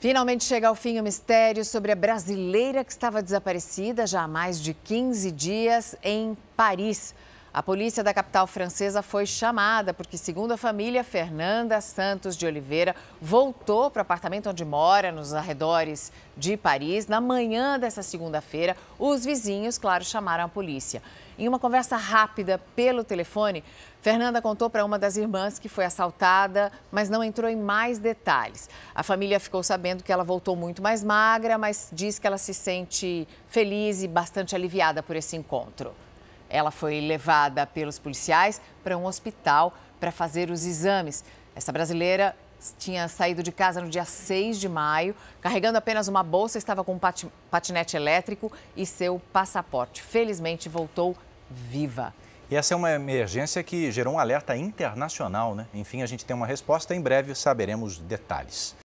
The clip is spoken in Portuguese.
Finalmente chega ao fim o mistério sobre a brasileira que estava desaparecida já há mais de 15 dias em Paris. A polícia da capital francesa foi chamada porque, segundo a família, Fernanda Santos de Oliveira voltou para o apartamento onde mora, nos arredores de Paris. Na manhã dessa segunda-feira, os vizinhos, claro, chamaram a polícia. Em uma conversa rápida pelo telefone, Fernanda contou para uma das irmãs que foi assaltada, mas não entrou em mais detalhes. A família ficou sabendo que ela voltou muito mais magra, mas diz que ela se sente feliz e bastante aliviada por esse encontro. Ela foi levada pelos policiais para um hospital para fazer os exames. Essa brasileira tinha saído de casa no dia 6 de maio, carregando apenas uma bolsa, estava com um patinete elétrico e seu passaporte. Felizmente voltou viva. E essa é uma emergência que gerou um alerta internacional, né? Enfim, a gente tem uma resposta, em breve saberemos detalhes.